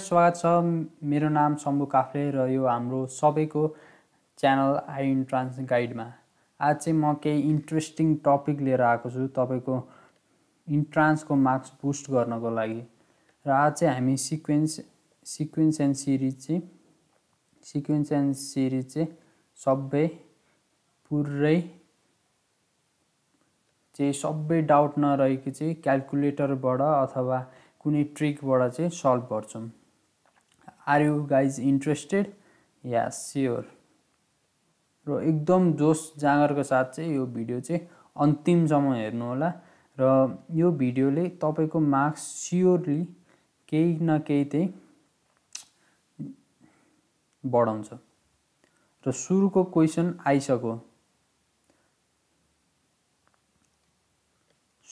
स्वागत छ मेरो नाम शम्भु काफ्ले र यो हाम्रो सबैको च्यानल आई इन्ट्रान्स गाइडमा आज चाहिँ म केही इन्ट्रेस्टिङ टपिक लिएर आएको छु तपाईँको इन्ट्रान्सको मार्क्स बुस्ट गर्नको लागि र आज चाहिँ हामी सिक्वेन्स सिक्वेन्स एन्ड सिरिज चाहिँ सिक्वेन्स एन्ड सिरिज चाहिँ सबै पुरै चाहिँ सबै डाउट नरहेको चाहिँ क्यालकुलेटरबाट अथवा कुनै ट्रिकबाट चाहिँ सल्भ गर्छौँ आर यु गाइज इन्ट्रेस्टेड या sure. र एकदम जोस जाँगरको साथ चाहिँ यो भिडियो चाहिँ अन्तिमसम्म हेर्नुहोला र यो भिडियोले तपाईँको मार्क्स स्योरली केही न केही चाहिँ बढाउँछ र सुरुको क्वेसन आइसक्यो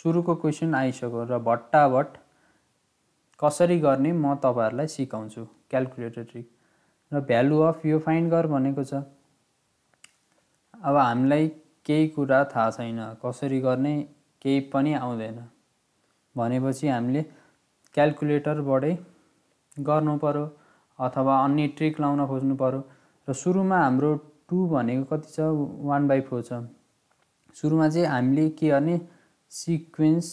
सुरुको क्वेसन आइसक्यो र भट्टाभट कसरी गर्ने म तपाईँहरूलाई सिकाउँछु क्यालकुलेटर ट्रिक र भ्यालु अफ यो फाइन्ड गर भनेको छ अब हामीलाई केही कुरा थाहा छैन कसरी गर्ने केही पनि आउँदैन भनेपछि हामीले क्यालकुलेटरबाटै गर्नु पऱ्यो अथवा अन्य ट्रिक लाउन खोज्नु पऱ्यो र सुरुमा हाम्रो टु भनेको कति छ वान बाई फोर छ सुरुमा चाहिँ हामीले के गर्ने सिक्वेन्स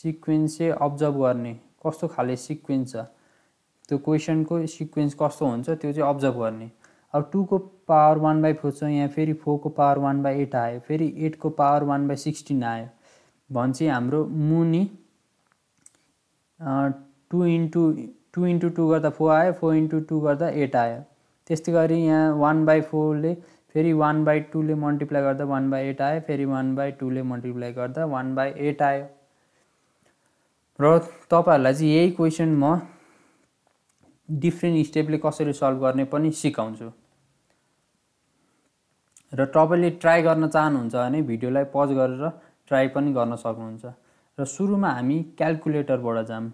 सिक्वेन्स चाहिँ अब्जर्भ गर्ने कस्तो खाले सिक्वेन्स छ त्यो क्वेसनको सिक्वेन्स कस्तो हुन्छ त्यो चाहिँ अब्जर्भ गर्ने अब टूको पावर वान बाई फोर छ यहाँ फेरि फोरको पावर वान बाई एट आयो फेरि एटको पावर वान बाई सिक्सटिन आयो भने चाहिँ हाम्रो मुनि two into two into two गर्दा फोर आयो फोर इन्टु टू गर्दा एट आयो त्यस्तै गरी यहाँ वान बाई फोरले फेरि वान बाई टूले मल्टिप्लाई गर्दा वान बाई एट आयो फेरि वान बाई टूले मल्टिप्लाई गर्दा वान बाई एट आयो र तपाईँहरूलाई चाहिँ यही क्वेसन म डिफ्रेन्ट स्टेपले कसरी सल्भ गर्ने पनि सिकाउँछु र तपाईँले ट्राई गर्न चाहनुहुन्छ भने भिडियोलाई पज गरेर ट्राई पनि गर्न सक्नुहुन्छ र सुरुमा हामी क्यालकुलेटरबाट जाम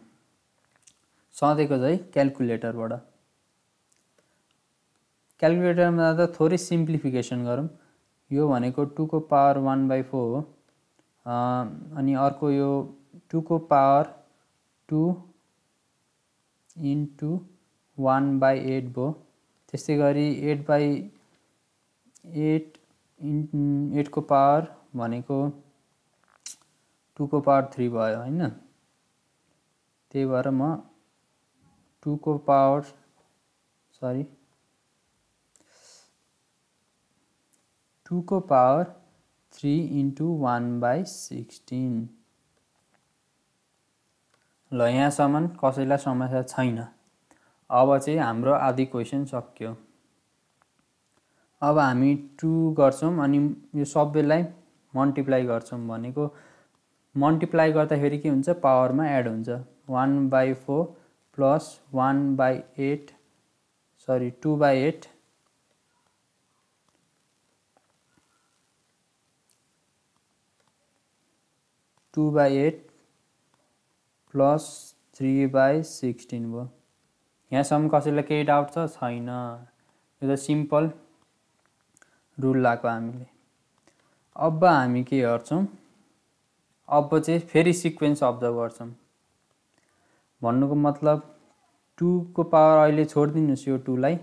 सधैँको चाहिँ क्यालकुलेटरबाट क्यालकुलेटरमा जाँदा थोरै सिम्प्लिफिकेसन गरौँ यो भनेको टुको पावर वान बाई फोर हो अनि अर्को यो टुको power two into one by eight भयो त्यस्तै गरी एट बाई एट इन् एटको पावर भनेको टुको पावर थ्री भयो होइन त्यही भएर म टुको पावर सरी टुको power three into one by sixteen ल यहाँसम्म कसैलाई समस्या छैन अब चाहिँ हाम्रो आधी क्वेसन सक्यो अब हामी टु गर्छौँ अनि यो सबैलाई मल्टिप्लाई गर्छौँ भनेको मल्टिप्लाई गर्दाखेरि के हुन्छ पावरमा एड हुन्छ one by four plus one by eight sorry two by eight two by eight plus three by sixteen भयो यहाँसम्म कसैलाई केही डाउट छ छैन यो त सिम्पल रुल लगाएको हामीले अब हामी के गर्छौँ अब चाहिँ फेरि सिक्वेन्स अब्जर्भ गर्छौँ भन्नुको मतलब टुको पावर अहिले छोडिदिनुहोस् यो टुलाई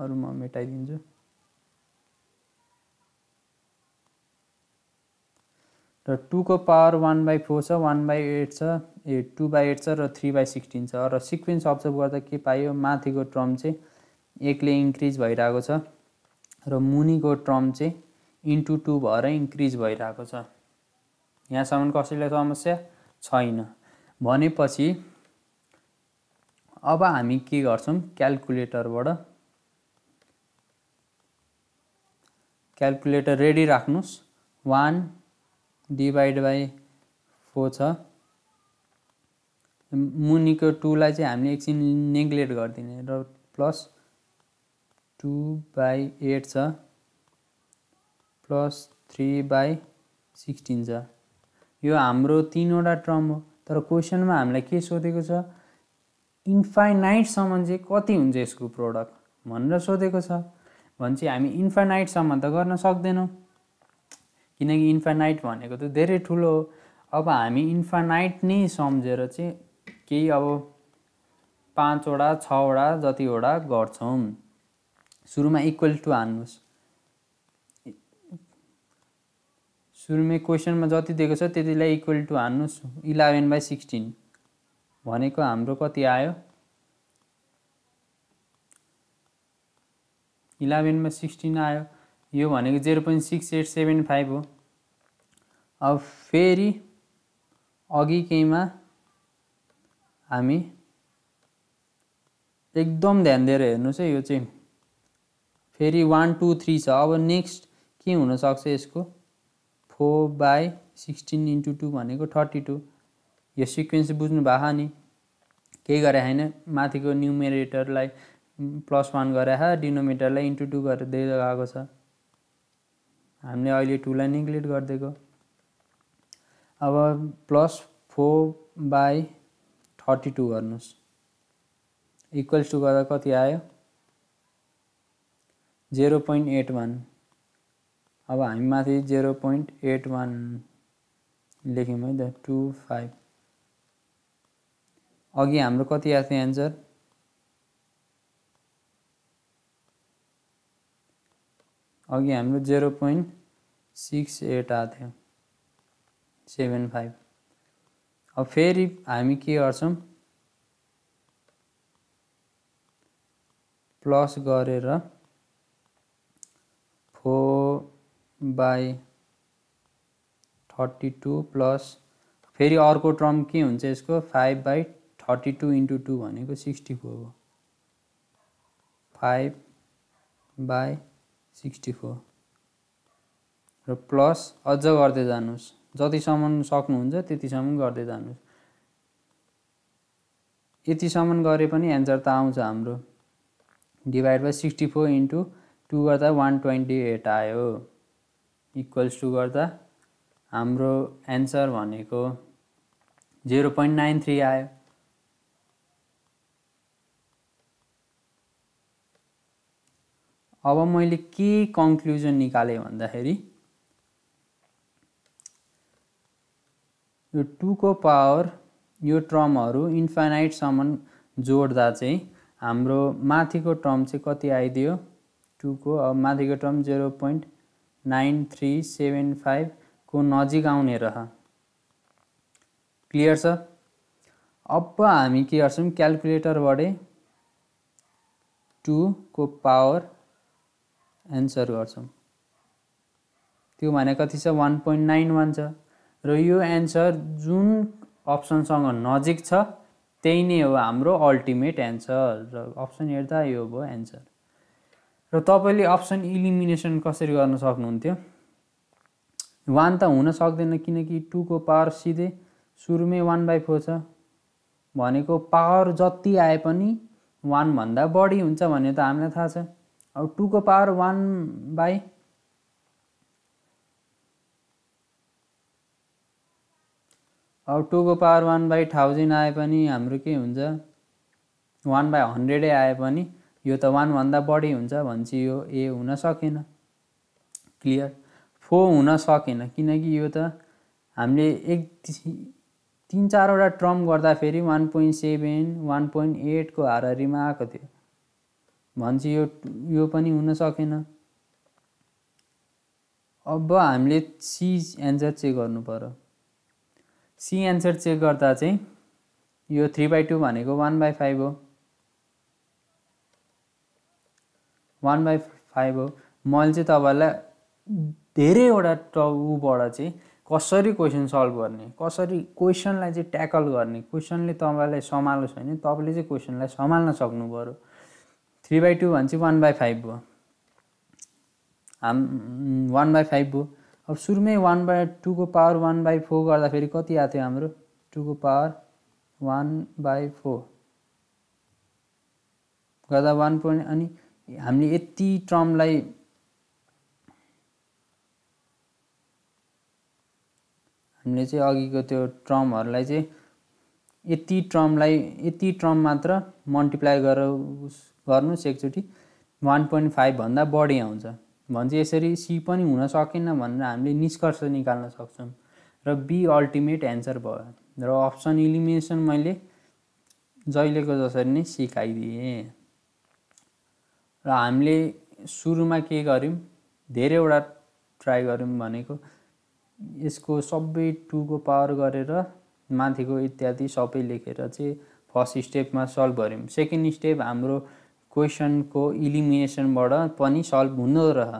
अरू म मेटाइदिन्छु र टूको पावर वान बाई फोर छ वान बाई एट छ ए टू बाई एट छ र थ्री बाई सिक्सटिन छ र सिक्वेन्स अब्जर्भ गर्दा के पायो माथिको ट्रम चाहिँ एकले इन्क्रिज भइरहेको छ र मुनिको ट्रम चाहिँ इन्टु टू भएर इन्क्रिज भइरहेको छ यहाँसम्म कसैलाई समस्या छैन भनेपछि अब हामी के गर्छौँ क्यालकुलेटरबाट क्यालकुलेटर रेडी राख्नुहोस् वान डिभाइड बाई फोर छ मुनिको टूलाई चाहिँ हामीले एकछिन नेग्लेक्ट गरिदिने र प्लस टु बाई एट छ प्लस थ्री बाई सिक्सटिन छ यो हाम्रो तिनवटा टर्म हो तर क्वेसनमा हामीलाई के सोधेको छ इन्फाइनाइटसम्म चाहिँ कति हुन्छ यसको प्रोडक्ट भनेर सोधेको छ भने चाहिँ हामी इन्फाइनाइटसम्म त गर्न सक्दैनौँ किनकि इन्फानाइट भनेको त धेरै ठुलो हो अब हामी इन्फानाइट नै सम्झेर चाहिँ केही अब पाँचवटा छवटा जतिवटा गर्छौँ सुरुमा इक्वल टु हान्नुहोस् सुरुमै क्वेसनमा जति दिएको छ त्यतिलाई इक्वल टु हान्नुहोस् इलेभेन बाई सिक्सटिन भनेको हाम्रो कति आयो इलेभेनमा सिक्सटिन आयो यो भनेको zero point six eight seven five हो अब फेरि अघि केहीमा हामी एकदम ध्यान दिएर हेर्नुहोस् है यो चाहिँ फेरि वान टू थ्री छ अब नेक्स्ट के हुनसक्छ यसको four by sixteen into two भनेको थर्टी टू यो सिक्वेन्स बुझ्नु भएको नि केही गरे होइन माथिको न्युमेरेटरलाई प्लस वान गरेर डिनोमिटरलाई इन्टु टू गरेर दिइरहेको गएको छ हामीले अहिले टुलाई निग्लेक्ट गरिदिएको अब plus four by thirty two गर्नुहोस् इक्वल्स टू गर्दा कति आयो जेरो पोइन्ट एट वान अब हामी माथि जेरो पोइन्ट एट वान लेख्यौँ है त टू फाइभ अघि हाम्रो कति आएको थियो एन्सर अघि हाम्रो जेरो पोइन्ट सिक्स एट आएको थियो सेभेन फाइभ अब फेरि हामी के गर्छौँ प्लस गरेर four by thirty two plus फेरि अर्को टर्म के हुन्छ यसको five by thirty two into two भनेको सिक्सटी फोर हो फाइभ बाई सिक्सटी फोर र प्लस अझ गर्दै जानुहोस् जतिसम्म सक्नुहुन्छ त्यतिसम्म गर्दै जानुहोस् यतिसम्म गरे पनि एन्सर त आउँछ हाम्रो divide by sixty four into two गर्दा वान ट्वेन्टी एट आयो इक्वल्स टु गर्दा हाम्रो एन्सर भनेको जेरो पोइन्ट नाइन थ्री आयो अब मैले के कन्क्लुजन निकालेँ भन्दाखेरि यो टुको पावर यो टर्महरू इन्फाइनाइटसम्म जोड्दा चाहिँ हाम्रो माथिको टर्म चाहिँ कति आइदियो टुको अब माथिको term zero point nine three seven फाइभको नजिक आउने रह क्लियर छ अब हामी के गर्छौँ क्यालकुलेटरबाटै टुको पावर एन्सर गर्छौँ त्यो भने कति छ वान पोइन्ट नाइन वान छ र यो एन्सर जुन अप्सनसँग नजिक छ त्यही नै हो हाम्रो अल्टिमेट एन्सर र अप्सन हेर्दा यो भयो एन्सर र तपाईँले अप्सन इलिमिनेसन कसरी गर्न सक्नुहुन्थ्यो वान त हुन सक्दैन किनकि टूको पावर सिधै सुरुमै वान बाई फोर छ भनेको पावर जति आए पनि वानभन्दा बढी हुन्छ भन्ने त हामीलाई थाहा छ अब टूको पावर वान बाई अब टूको पावर वान बाई थाउजन्ड आए पनि हाम्रो के हुन्छ वान बाई हन्ड्रेडै आए पनि यो त वानभन्दा बढी हुन्छ भनेपछि यो ए हुन सकेन क्लियर फो हुन सकेन किनकि यो त हामीले एक तिन चारवटा ट्रम गर्दाखेरि one point seven one point एटको हारिमा आएको थियो भन्छ यो यो पनि हुन सकेन अब हामीले सी एन्सर चेक गर्नु पर्यो सी एन्सर चेक गर्दा चाहिँ यो थ्री बाई टू भनेको वान बाई फाइभ हो वान बाई फाइभ हो मैले चाहिँ तपाईँलाई धेरैवटा टाउबाट चाहिँ कसरी क्वेसन सल्भ गर्ने कसरी क्वेसनलाई चाहिँ ट्याकल गर्ने क्वेसनले तपाईँलाई सम्हालोस् भने तपाईँले चाहिँ क्वेसनलाई सम्हाल्न सक्नु पऱ्यो थ्री बाई टू भनेपछि वान बाई फाइभ भयो हाम वान बाई फाइभ भयो अब सुरुमै वान बाई टूको पावर वान बाई फोर गर्दाखेरि कति आएको थियो हाम्रो टूको पावर वान बाई फोर गर्दा वान पोइन्ट अनि हामीले यति टर्मलाई हामीले चाहिँ अघिको त्यो टर्महरूलाई चाहिँ यति टर्मलाई यति टर्म मात्र मल्टिप्लाई गरेर गर्नुहोस् एकचोटि वान पोइन्ट फाइभभन्दा बढी आउँछ भन्छ यसरी सी पनि हुन सकेन भनेर हामीले निष्कर्ष निकाल्न सक्छौँ र बी अल्टिमेट एन्सर भयो र अप्सन इलिमिनेसन मैले जहिलेको जसरी नै सिकाइदिएँ र हामीले सुरुमा के गऱ्यौँ धेरैवटा ट्राई गऱ्यौँ भनेको यसको सबै टुको पावर गरेर माथिको इत्यादि सबै लेखेर चाहिँ फर्स्ट स्टेपमा सल्भ गऱ्यौँ सेकेन्ड स्टेप हाम्रो क्वेसनको इलिमिनेसनबाट पनि सल्भ हुँदो रह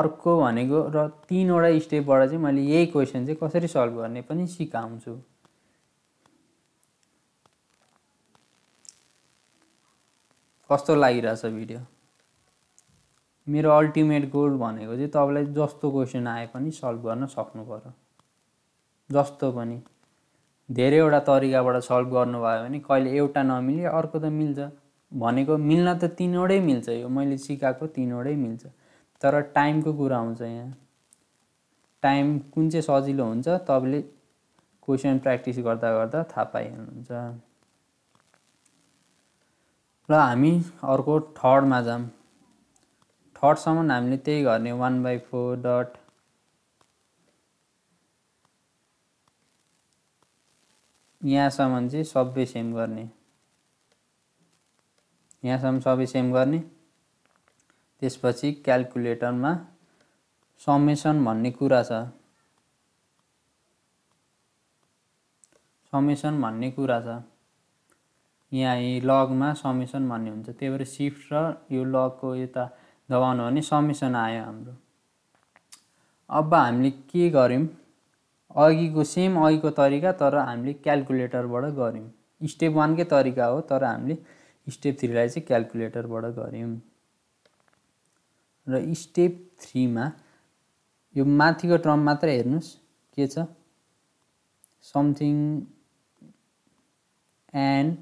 अर्को भनेको र तिनवटा स्टेपबाट चाहिँ मैले यही क्वेसन चाहिँ कसरी सल्भ गर्ने पनि सिकाउँछु कस्तो लागिरहेछ भिडियो मेरो अल्टिमेट गोल भनेको चाहिँ तपाईँलाई जस्तो क्वेसन आए पनि सल्भ गर्न सक्नु पऱ्यो जस्तो पनि धेरैवटा तरिकाबाट सल्भ गर्नुभयो भने कहिले एउटा नमिले अर्को त मिल्छ भनेको मिल्न त तिनवटै मिल्छ यो मैले सिकाएको तिनवटै मिल्छ तर टाइमको कुरा आउँछ यहाँ टाइम कुन चाहिँ सजिलो हुन्छ तपाईँले क्वेसन प्र्याक्टिस गर्दा गर्दा थाहा पाइहाल्नुहुन्छ र हामी अर्को थर्डमा जाऊँ थर्डसम्म हामीले त्यही गर्ने वान बाई फोर डट यहाँसम्म चाहिँ सबै सेम गर्ने यहाँसम्म सबै सेम गर्ने त्यसपछि क्यालकुलेटरमा समेसन भन्ने कुरा छ समेसन भन्ने कुरा छ यहाँ लगमा समेसन भन्ने हुन्छ त्यही भएर सिफ्ट र यो लगको यता दबाउनु भने समेसन आयो हाम्रो अब हामीले के गऱ्यौँ अघिको सेम अघिको तरिका तर हामीले क्यालकुलेटरबाट गऱ्यौँ स्टेप वानकै तरिका हो तर हामीले स्टेप थ्रीलाई चाहिँ क्यालकुलेटरबाट गऱ्यौँ र स्टेप थ्रीमा यो माथिको टर्म मात्र हेर्नुहोस् के छ समथिङ एन्ड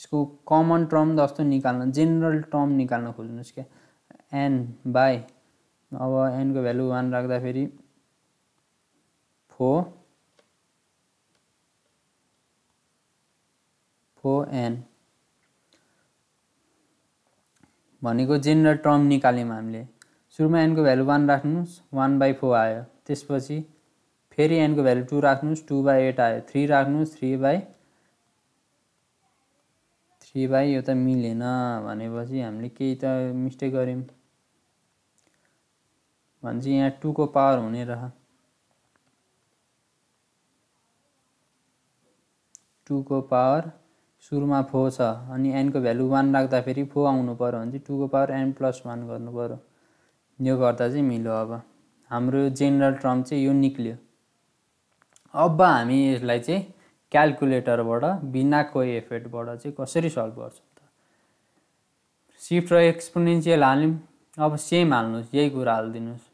यसको कमन टर्म जस्तो निकाल्न जेनरल टर्म निकाल्न खोज्नुहोस् क्या एन बाई अब एनको भ्यालु वान राख्दाखेरि फोर फोर एन भनेको जेनरल टर्म निकाल्यौँ हामीले सुरुमा एनको भ्यालु वान राख्नुहोस् वान बाई फोर आयो त्यसपछि फेरि एनको भ्यालु टू राख्नुहोस् टू बाई एट आयो थ्री राख्नुहोस् थ्री बाई थ्री बाई यो त मिलेन भनेपछि हामीले केही त मिस्टेक गऱ्यौँ भनेपछि यहाँ टूको पावर हुने रह टूको पावर सुरुमा फो छ अनि एनको भ्यालु वान राख्दाखेरि फो आउनु पऱ्यो भने चाहिँ टुको पावर एन प्लस वान गर्नु पऱ्यो यो गर्दा चाहिँ मिल्यो अब हाम्रो जेनरल टर्म चाहिँ यो निक्ल्यो अब हामी यसलाई चाहिँ क्यालकुलेटरबाट बिना कोही एफेक्टबाट चाहिँ कसरी सल्भ गर्छौँ त सिफ्ट र एक्सपोनेन्सियल हाल्यौँ अब सेम हाल्नुहोस् यही कुरा हालिदिनुहोस्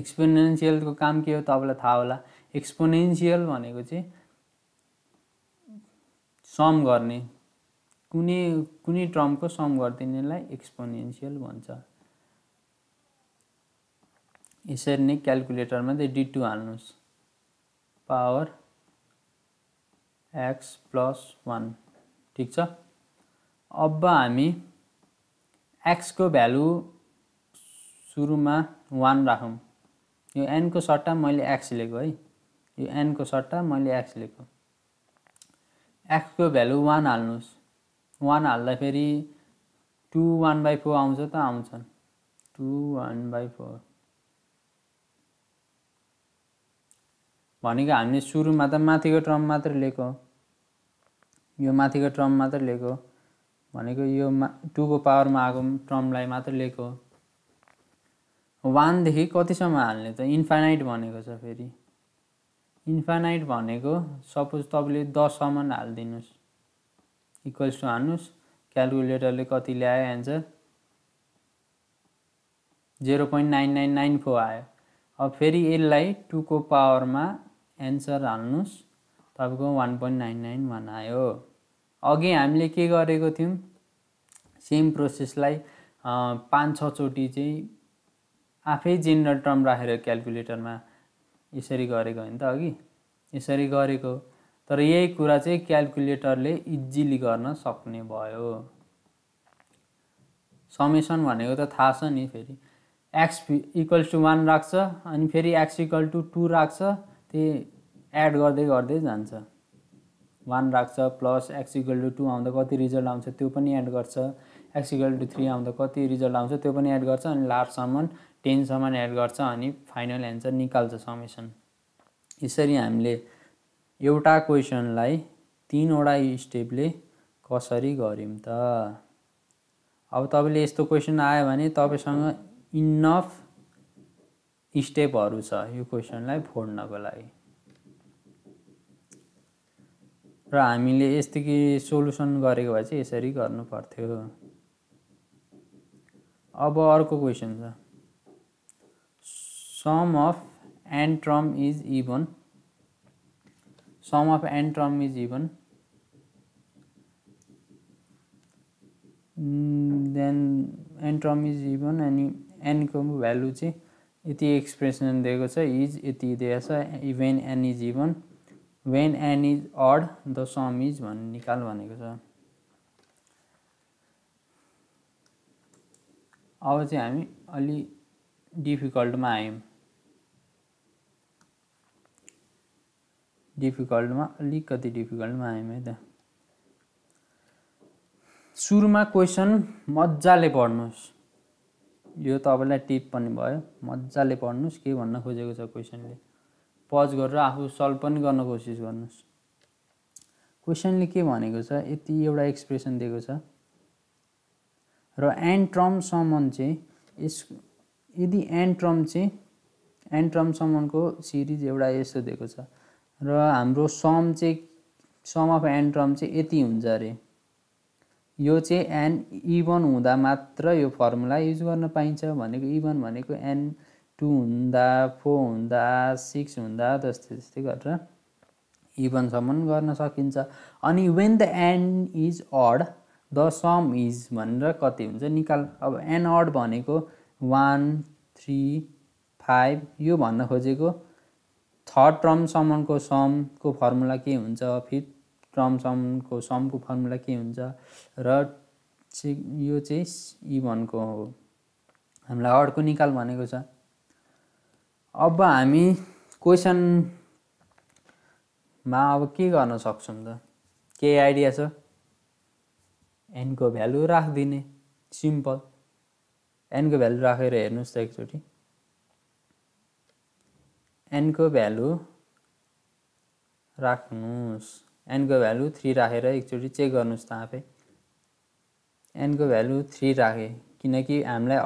एक्सपोनेन्सियलको काम के हो तपाईँलाई थाहा होला एक्सपोनेन्सियल भनेको चाहिँ सम गर्ने कुनै कुनै टर्मको सम गरिदिनेलाई एक्सपोनेन्सियल भन्छ यसरी नै क्यालकुलेटरमा चाहिँ डी टू हाल्नुहोस् पावर एक्स प्लस वान ठिक छ अब हामी एक्सको भ्यालु सुरुमा वान राखौँ यो एनको सट्टा मैले एक्स लिएको है यो एनको सट्टा मैले एक्स लिएको एक्सको भ्यालु वान हाल्नुहोस् वान हाल्दाखेरि टु वान बाई फोर आउँछ त आउँछन् टु वान बाई फोर भनेको हामीले सुरुमा त माथिको ट्रम मात्र लिएको यो माथिको ट्रम मात्र लिएको भनेको यो मा टुको पावरमा आएको ट्रमलाई मात्र लिएको वानदेखि कतिसम्म हाल्ने त इन्फाइनाइट भनेको छ फेरि इन्फानाइट भनेको सपोज तपाईँले दससम्म हालिदिनुहोस् इक्वल्स टु हाल्नुहोस् क्यालकुलेटरले कति ल्यायो answer zero point nine nine nine four आयो अब फेरि यसलाई टूको पावरमा एन्सर हाल्नुहोस् तपाईँको one point nine nine one आयो अघि हामीले के गरेको थियौँ सेम प्रोसेसलाई पाँच छचोटि चाहिँ आफै जेनरल टर्म राखेर क्यालकुलेटरमा यसरी गरेको होइन त अघि यसरी गरेको तर यही कुरा चाहिँ क्यालकुलेटरले इजिली गर्न सक्ने भयो समेसन भनेको त थाहा छ नि फेरि एक्स इक्वल्स टु वान राख्छ अनि फेरि एक्स इक्वल टु टू राख्छ त्यही एड गर्दै गर्दै जान्छ वान राख्छ plus x equal to two आउँदा कति रिजल्ट आउँछ त्यो पनि एड गर्छ एक्स इक्वल टु थ्री आउँदा कति रिजल्ट आउँछ त्यो पनि एड गर्छ अनि लास्टसम्म टेनसम्म एड गर्छ अनि फाइनल एन्सर निकाल्छ समेसन यसरी हामीले एउटा क्वेसनलाई तिनवटा स्टेपले कसरी गऱ्यौँ त अब तपाईँले यस्तो क्वेसन आयो भने तपाईँसँग इनफ स्टेपहरू छ यो क्वेसनलाई फोड्नको लागि र हामीले यस्तो कि सोल्युसन गरेको भए चाहिँ यसरी गर्नु पर्थ्यो अब अर्को क्वेसन छ sum of n term is even sum of n term is even then n is even अनि एनको भ्यालु चाहिँ यति एक्सप्रेसन दिएको छ इज यति छ even n is even when n is odd the sum is भन्ने निकाल भनेको छ अब चाहिँ हामी अलि डिफिकल्टमा आयौँ डिफिकल्टमा अलिकति डिफिकल्टमा आयौँ है त सुरुमा क्वेसन मजाले पढ्नुहोस् यो तपाईँलाई टिप पनि भयो मजाले पढ्नुहोस् के भन्न खोजेको छ क्वेसनले पज गरेर आफू सल्भ पनि गर्न कोसिस गर्नुहोस् क्वेसनले के भनेको छ यति एउटा एक्सप्रेसन दिएको छ र एन्ड ट्रमसम्म चाहिँ यस यदि एन्ड टर्म चाहिँ एन्ड ट्रमसम्मको सिरिज एउटा यस्तो दिएको छ र हाम्रो सम चाहिँ सम अफ एन टर्म चाहिँ यति हुन्छ अरे यो चाहिँ एन इभन हुँदा मात्र यो फर्मुला युज गर्न पाइन्छ भनेको इभन भनेको एन टू हुँदा फोर हुँदा सिक्स हुँदा जस्तै त्यस्तै गरेर इभनसम्म गर्न सकिन्छ अनि when the n is odd the sum is भनेर कति हुन्छ निकाल अब एन अड भनेको वान थ्री फाइभ यो भन्न खोजेको थर्ड टर्मसम्मको समको फर्मुला के हुन्छ फिफ्थ टर्मसम्मको समको समको फर्मुला के हुन्छ र यो चाहिँ इभनको हो हामीलाई अर्को निकाल भनेको छ अब हामी क्वेसनमा अब के गर्न सक्छौँ त केही आइडिया छ एनको भ्यालु राखिदिने सिम्पल एनको भ्यालु राखेर हेर्नुहोस् त एकचोटि एनको भ्यालु राख्नुहोस् एनको भ्यालु थ्री राखेर एकचोटि चेक गर्नुहोस् त आफै एनको भ्यालु थ्री राखे किनकि हामीलाई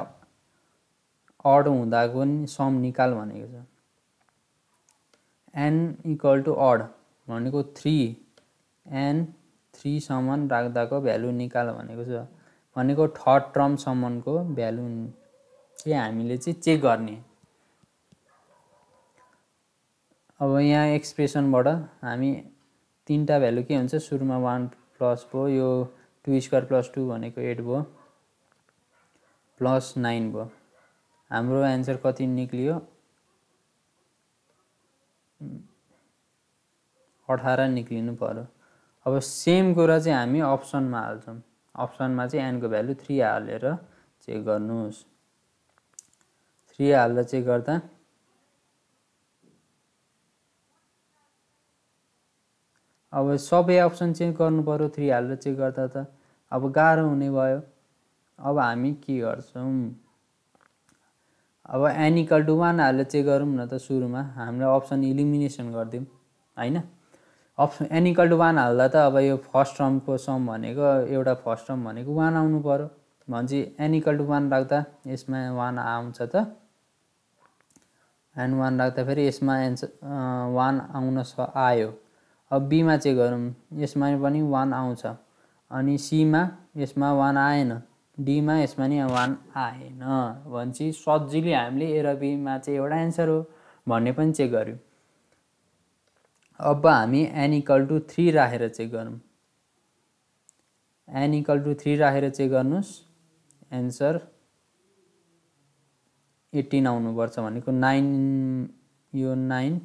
अड हुँदाको नि सम निकाल भनेको छ एन इक्वल टु अड भनेको थ्री एन थ्रीसम्म राख्दाको भ्यालु निकाल भनेको छ भनेको थर्ड टर्मसम्मको भ्यालु चाहिँ हामीले चाहिँ चेक गर्ने अब यहाँ एक्सप्रेसनबाट हामी तिनवटा भ्यालु के हुन्छ सुरुमा वान प्लस भयो यो टु स्क्वायर प्लस टू भनेको एट भयो प्लस नाइन भयो हाम्रो एन्सर कति निक्लियो अठार निक्लिनु पऱ्यो अब सेम कुरा चाहिँ हामी अप्सनमा हाल्छौँ अप्सनमा चाहिँ एनको भ्यालु थ्री हालेर चेक गर्नुहोस् थ्री हालेर चेक गर्दा अब सबै अप्सन चेन्ज गर्नुपऱ्यो थ्री हालेर चेक गर्दा त अब गाह्रो हुने भयो अब हामी के गर्छौँ अब एनिकल टु वान हालेर चेक गरौँ न त सुरुमा हाम्रो अप्सन इलिमिनेसन गरिदिउँ होइन अप्सन एनिकल टु वान हाल्दा त अब यो फर्स्ट टर्मको सम भनेको एउटा फर्स्ट टर्म भनेको वान आउनु पऱ्यो भनेपछि एनिकल टु वान राख्दा यसमा वान आउँछ त एन वान राख्दा फेरि यसमा एन्सर वान आउन स आयो अब बीमा चेक गरौँ यसमा पनि वान आउँछ अनि सीमा यसमा वान आएन डीमा यसमा नि वान आएन भनेपछि सजिलै हामीले ए र बीमा चाहिँ एउटा एन्सर हो भन्ने पनि चेक गऱ्यौँ अब हामी एनिकल टु थ्री राखेर चेक गरौँ एनिकल टु थ्री राखेर चेक गर्नुहोस् एन्सर एट्टिन आउनुपर्छ भनेको नाइन यो nine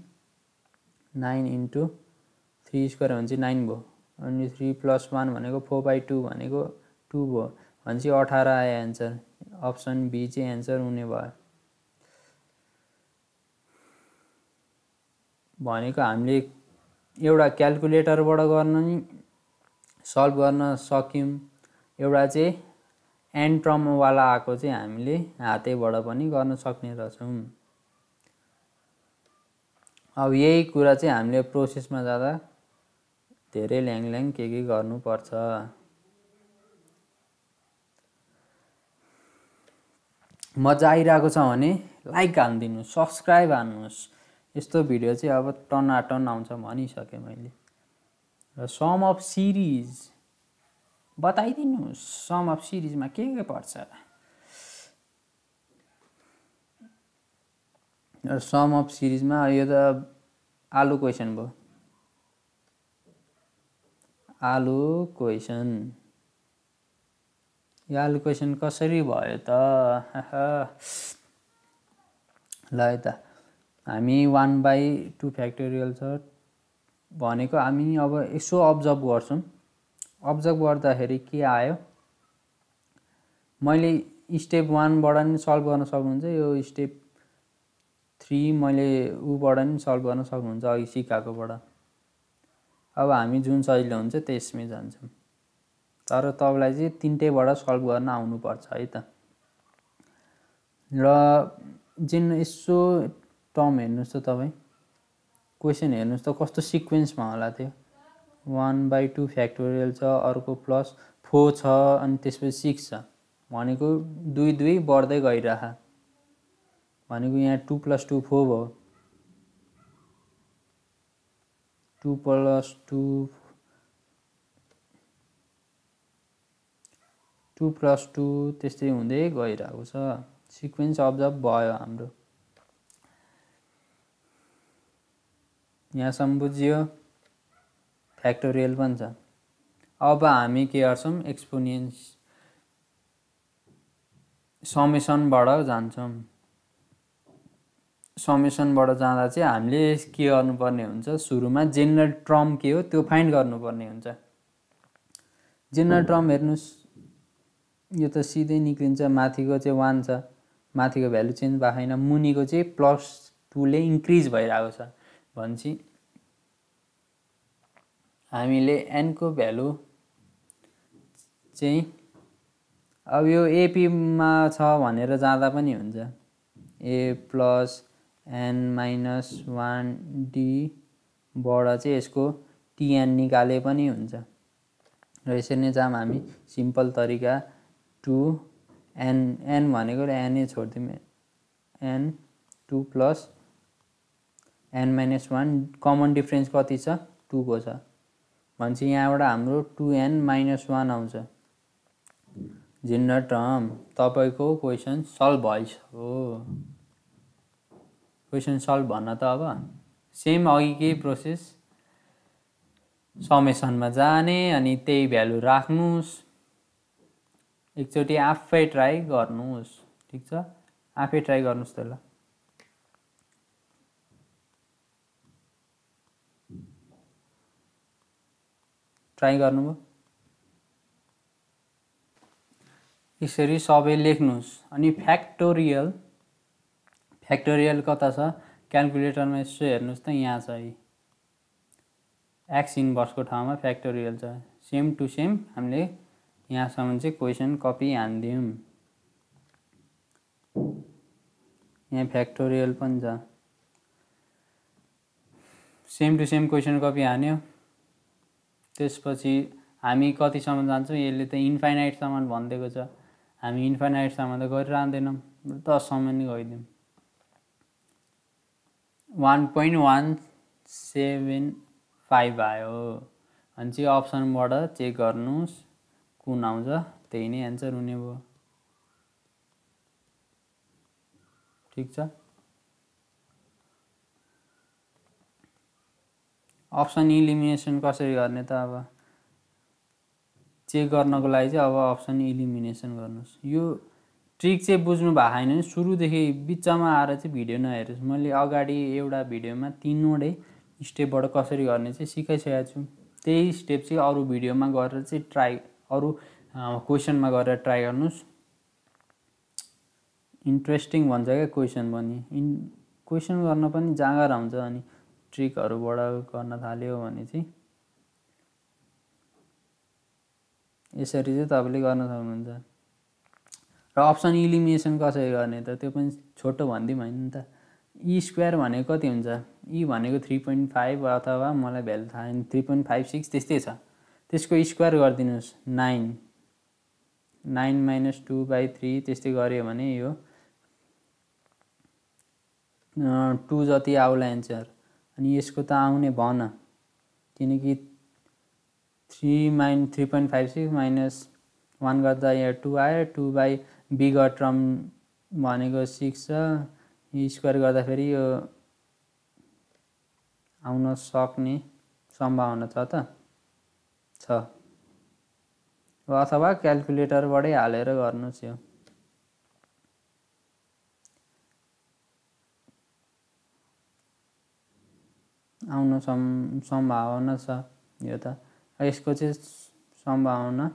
nine into three square भने चाहिँ नाइन भयो अनि थ्री प्लस वान भनेको फोर बाई टू भनेको टू भयो भने चाहिँ अठार आयो एन्सर अप्सन बी चाहिँ एन्सर हुने भयो भनेको हामीले एउटा क्यालकुलेटरबाट गर्न नि सल्भ गर्न सक्यौँ एउटा चाहिँ एन्ड ट्रमवाला आएको चाहिँ हामीले हातैबाट पनि गर्न सक्ने रहेछौँ अब यही कुरा चाहिँ हामीले प्रोसेसमा जाँदा धेरै ल्याङल्याङ के के गर्नुपर्छ मजा आइरहेको छ भने लाइक हालिदिनु सब्सक्राइब हाल्नुहोस् यस्तो भिडियो चाहिँ अब टनाटन आउँछ भनिसकेँ मैले र सम अफ सिरिज बताइदिनुहोस् सम अफ सिरिजमा के के पर्छ र सम अफ सिरिजमा यो त आलु क्वेसन भयो आलु क्वेसन यो आलु क्वेसन कसरी भयो त ल है त हामी वान बाई टू फ्याक्टोरियल छ भनेको हामी अब यसो अब्जर्भ गर्छौँ अब्जर्भ गर्दाखेरि के आयो मैले स्टेप वानबाट नि सल्भ गर्न सक्नुहुन्छ यो स्टेप थ्री मैले ऊबाट नि सल्भ गर्न सक्नुहुन्छ अघि सिकाएकोबाट अब हामी जुन सजिलो हुन्छ त्यसमै जान्छौँ तर तपाईँलाई चाहिँ तिनटैबाट सल्भ गर्न आउनुपर्छ है त र जुन यसो टर्म हेर्नुहोस् त तपाईँ क्वेसन हेर्नुहोस् त कस्तो सिक्वेन्समा होला त्यो वान बाई टू फ्याक्टोरियल छ अर्को प्लस फोर छ अनि त्यसपछि सिक्स छ भनेको दुई दुई बढ्दै गइरह भनेको यहाँ टू प्लस टू फोर भयो 2 प्लस 2 2 प्लस टू त्यस्तै हुँदै गइरहेको छ सिक्वेन्स अब्जर्भ भयो हाम्रो यहाँसम्म बुझियो फ्याक्टोरियल पनि छ अब हामी के गर्छौँ एक्सपोनियन्स समेसनबाट जान्छौँ समेसनबाट जाँदा चाहिँ हामीले के गर्नुपर्ने हुन्छ सुरुमा जेनरल ट्रम के हो त्यो फाइन्ड गर्नुपर्ने हुन्छ जेनरल ट्रम हेर्नुहोस् यो त सिधै निक्लिन्छ माथिको चाहिँ वान छ माथिको भ्यालु चेन्ज भएको छैन मुनिको चाहिँ प्लस टूले इन्क्रिज भइरहेको छ भनेपछि हामीले एनको भ्यालु चाहिँ अब यो एपीमा छ भनेर जाँदा पनि हुन्छ a plus n minus one डीबाट चाहिँ यसको टिएन निकाले पनि हुन्छ र यसरी नै जाम हामी सिम्पल तरिका टु एन एन भनेको एनै छोडिदिउँ n two plus n minus one common difference कति छ टूको छ भनेपछि यहाँबाट हाम्रो टु एन माइनस वान आउँछ जिन्नर टर्म तपाईँको क्वेसन सल्भ भइसक्यो क्वेसन सल्भ भन्न त अब सेम अघिकै केही प्रोसेस समेसनमा जाने अनि त्यही भ्यालु राख्नुहोस् एकचोटि आफै ट्राई गर्नुहोस् ठिक छ आफै ट्राई गर्नुहोस् त ल ट्राई गर्नुभयो यसरी सबै लेख्नुहोस् अनि फ्याक्टोरियल फ्याक्टोरियल कता छ क्यालकुलेटरमा यसो हेर्नुहोस् त यहाँ छ है एक्स इन्भर्सको ठाउँमा फ्याक्टोरियल छ सेम टु सेम हामीले यहाँसम्म चाहिँ क्वेसन कपी हान्दियौँ यहाँ फ्याक्टोरियल पनि छ same to same question copy हान्यो त्यसपछि हामी कतिसम्म जान्छौँ यसले त इन्फाइनाइटसम्म भनिदिएको छ हामी इन्फाइनाइटसम्म त गरिरहँदैनौँ दससम्म नै गइदिउँ one point one seven five आयो अनि चाहिँ अप्सनबाट चेक गर्नुहोस् कुन आउँछ त्यही नै एन्सर हुने भयो ठिक छ अप्सन इलिमिनेसन कसरी गर्ने त अब चेक गर्नको लागि चाहिँ अब अप्सन इलिमिनेसन गर्नुहोस् यो ट्रिक चाहिँ बुझ्नु भएको छैन भने सुरुदेखि बिचमा आएर चाहिँ भिडियो नहेर्नुहोस् मैले अगाडि एउटा भिडियोमा तिनवटै स्टेपबाट कसरी गर्ने चाहिँ सिकाइसकेको छु त्यही स्टेप चाहिँ अरू भिडियोमा गरेर चाहिँ ट्राई अरू क्वेसनमा गरेर ट्राई गर्नुहोस् इन्ट्रेस्टिङ भन्छ क्या क्वेसन पनि इन् क्वेसन गर्न पनि जाँगर हुन्छ अनि ट्रिकहरूबाट गर्न थाल्यो भने चाहिँ यसरी चाहिँ तपाईँले गर्न सक्नुहुन्छ र अप्सन इलिमिनेसन कसरी गर्ने त त्यो पनि छोटो भनिदिउँ होइन नि त इ e स्क्वायर भनेको कति हुन्छ इ e भनेको थ्री पोइन्ट फाइभ अथवा मलाई भ्यालु थाहा छैन थ्री पोइन्ट फाइभ सिक्स त्यस्तै छ त्यसको स्क्वायर गरिदिनुहोस् nine nine minus two by three त्यस्तै गऱ्यो भने यो टु जति आउला एन्सर अनि यसको त आउने भन किनकि three minus three point five six minus one गर्दा यहाँ टू आयो two by b term term भनेको सिक्स छ स्क्वायर स्क्वायर गर्दाखेरि यो आउन सक्ने सम्भावना छ त छ अथवा क्यालकुलेटरबाटै हालेर गर्नुहोस् यो आउनु सम् सम्भावना छ यो त यसको चाहिँ सम्भावना